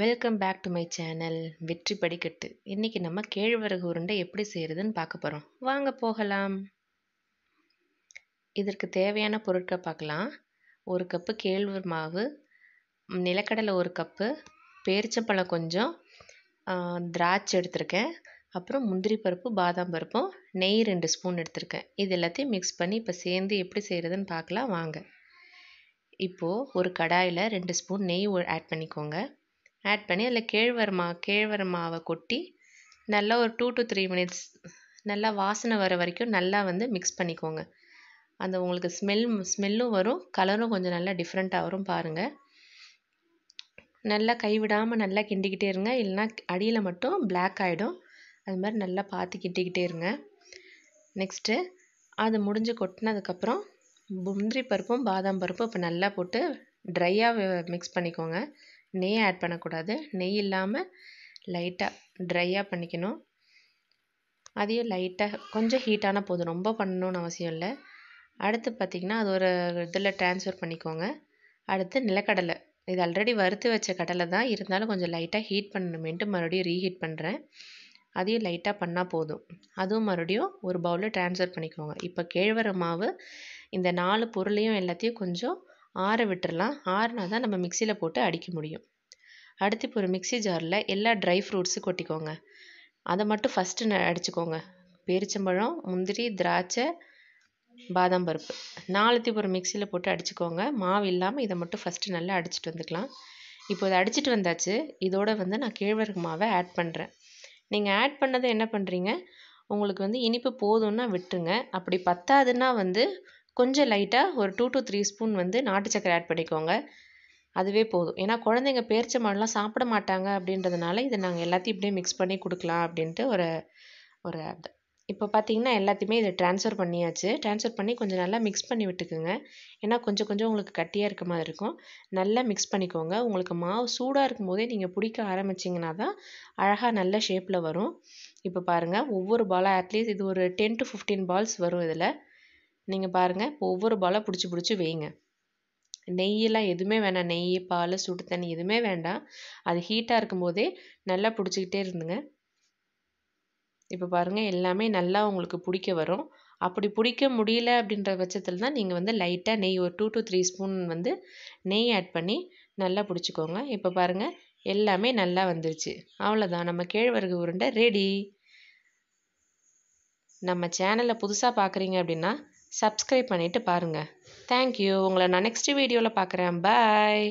welcome back to my channel வெற்றி படிக்கட்டு இன்றைக்கி நம்ம கேழ்வரகு உருண்டை எப்படி செய்கிறதுன்னு பார்க்க போகிறோம் வாங்க போகலாம் இதற்கு தேவையான பொருட்கள் பார்க்கலாம் ஒரு கப்பு கேழ்வர் மாவு நிலக்கடலை ஒரு கப்பு பேரிச்சம்பழம் கொஞ்சம் திராட்சை எடுத்திருக்கேன் அப்புறம் முந்திரி பருப்பு பாதாம் பருப்பும் நெய் ரெண்டு ஸ்பூன் எடுத்திருக்கேன் இது எல்லாத்தையும் மிக்ஸ் பண்ணி இப்போ சேர்ந்து எப்படி செய்கிறதுன்னு பார்க்கலாம் வாங்க இப்போது ஒரு கடாயில் ரெண்டு ஸ்பூன் நெய் ஆட் பண்ணிக்கோங்க ஆட் பண்ணி அதில் கேழ்வரமா மா கேழ்வர மாவை கொட்டி நல்லா ஒரு டூ டு த்ரீ மினிட்ஸ் நல்லா வாசனை வர வரைக்கும் நல்லா வந்து மிக்ஸ் பண்ணிக்கோங்க அந்த உங்களுக்கு ஸ்மெல் ஸ்மெல்லும் வரும் கலரும் கொஞ்சம் நல்லா டிஃப்ரெண்ட்டாக வரும் பாருங்கள் நல்லா கைவிடாமல் நல்லா கிண்டிக்கிட்டே இருங்க இல்லைனா அடியில் மட்டும் பிளாக் ஆகிடும் அது மாதிரி நல்லா பார்த்து கிண்டிக்கிட்டே இருங்க நெக்ஸ்ட்டு அது முடிஞ்சு கொட்டினதுக்கப்புறம் முந்திரி பருப்பும் பாதாம் பருப்பும் இப்போ நல்லா போட்டு ட்ரையாக மிக்ஸ் பண்ணிக்கோங்க நெய் ஆட் பண்ணக்கூடாது நெய் இல்லாமல் லைட்டாக ட்ரையாக பண்ணிக்கணும் அதையும் லைட்டாக கொஞ்சம் ஹீட்டான போதும் ரொம்ப பண்ணணும்னு அவசியம் இல்லை அடுத்து பார்த்திங்கன்னா அது ஒரு இதில் ட்ரான்ஸ்ஃபர் பண்ணிக்கோங்க அடுத்து நிலக்கடலை இது ஆல்ரெடி வறுத்து வச்ச கடலை தான் இருந்தாலும் கொஞ்சம் லைட்டாக ஹீட் பண்ணணுமேன்ட்டு மறுபடியும் ரீஹீட் பண்ணுறேன் அதையும் லைட்டாக பண்ணால் போதும் அதுவும் மறுபடியும் ஒரு பவுலில் ட்ரான்ஸ்ஃபர் பண்ணிக்கோங்க இப்போ கேழ்வரகு மாவு இந்த நாலு பொருளையும் எல்லாத்தையும் கொஞ்சம் ஆற விட்டுடலாம் ஆறுனா தான் நம்ம மிக்சியில் போட்டு அடிக்க முடியும் அடுத்து இப்போ ஒரு மிக்ஸி ஜாரில் எல்லா ட்ரை ஃப்ரூட்ஸும் கொட்டிக்கோங்க அதை மட்டும் ஃபஸ்ட்டு ந அடிச்சுக்கோங்க பேரிச்சம்பழம் முந்திரி திராட்சை பாதாம் பருப்பு நாலுத்தையும் ஒரு மிக்சியில் போட்டு அடிச்சுக்கோங்க மாவு இல்லாமல் இதை மட்டும் ஃபஸ்ட்டு நல்லா அடிச்சுட்டு வந்துக்கலாம் இப்போ இதை அடிச்சுட்டு வந்தாச்சு இதோட வந்து நான் கேழ்வரகு மாவை ஆட் பண்ணுறேன் நீங்கள் ஆட் பண்ணதை என்ன பண்ணுறீங்க உங்களுக்கு வந்து இனிப்பு போதும்னா விட்டுருங்க அப்படி பத்தாதுன்னா வந்து கொஞ்சம் லைட்டாக ஒரு டூ டு த்ரீ ஸ்பூன் வந்து நாட்டு சக்கரை ஆட் பண்ணிக்கோங்க அதுவே போதும் ஏன்னா குழந்தைங்க மாடுலாம் சாப்பிட மாட்டாங்க அப்படின்றதுனால இதை நாங்கள் எல்லாத்தையும் இப்படியே மிக்ஸ் பண்ணி கொடுக்கலாம் அப்படின்ட்டு ஒரு ஒரு இப்போ பார்த்தீங்கன்னா எல்லாத்தையுமே இதை ட்ரான்ஸ்ஃபர் பண்ணியாச்சு ட்ரான்ஸ்ஃபர் பண்ணி கொஞ்சம் நல்லா மிக்ஸ் பண்ணி விட்டுக்குங்க ஏன்னா கொஞ்சம் கொஞ்சம் உங்களுக்கு கட்டியாக இருக்க மாதிரி இருக்கும் நல்லா மிக்ஸ் பண்ணிக்கோங்க உங்களுக்கு மாவு சூடாக இருக்கும் போதே நீங்கள் பிடிக்க ஆரம்பிச்சிங்கன்னா தான் அழகாக நல்ல ஷேப்பில் வரும் இப்போ பாருங்கள் ஒவ்வொரு பாலாக அட்லீஸ்ட் இது ஒரு டென் டு ஃபிஃப்டீன் பால்ஸ் வரும் இதில் நீங்கள் பாருங்கள் இப்போ ஒவ்வொரு பாலாக பிடிச்சி பிடிச்சி வைங்க நெய்யெல்லாம் எதுவுமே வேணாம் நெய் பால் சுடு தண்ணி எதுவுமே வேண்டாம் அது ஹீட்டாக இருக்கும்போதே நல்லா பிடிச்சிக்கிட்டே இருந்துங்க இப்போ பாருங்கள் எல்லாமே நல்லா உங்களுக்கு பிடிக்க வரும் அப்படி பிடிக்க முடியல அப்படின்ற பட்சத்தில் தான் நீங்கள் வந்து லைட்டாக நெய் ஒரு டூ டு த்ரீ ஸ்பூன் வந்து நெய் ஆட் பண்ணி நல்லா பிடிச்சிக்கோங்க இப்போ பாருங்கள் எல்லாமே நல்லா வந்துருச்சு அவ்வளோதான் நம்ம கேழ்வரகு உருண்டை ரெடி நம்ம சேனலை புதுசாக பார்க்குறீங்க அப்படின்னா சப்ஸ்கிரைப் பண்ணிவிட்டு பாருங்கள் தேங்க்யூ உங்களை நான் நெக்ஸ்ட்டு வீடியோவில் பார்க்குறேன் பாய்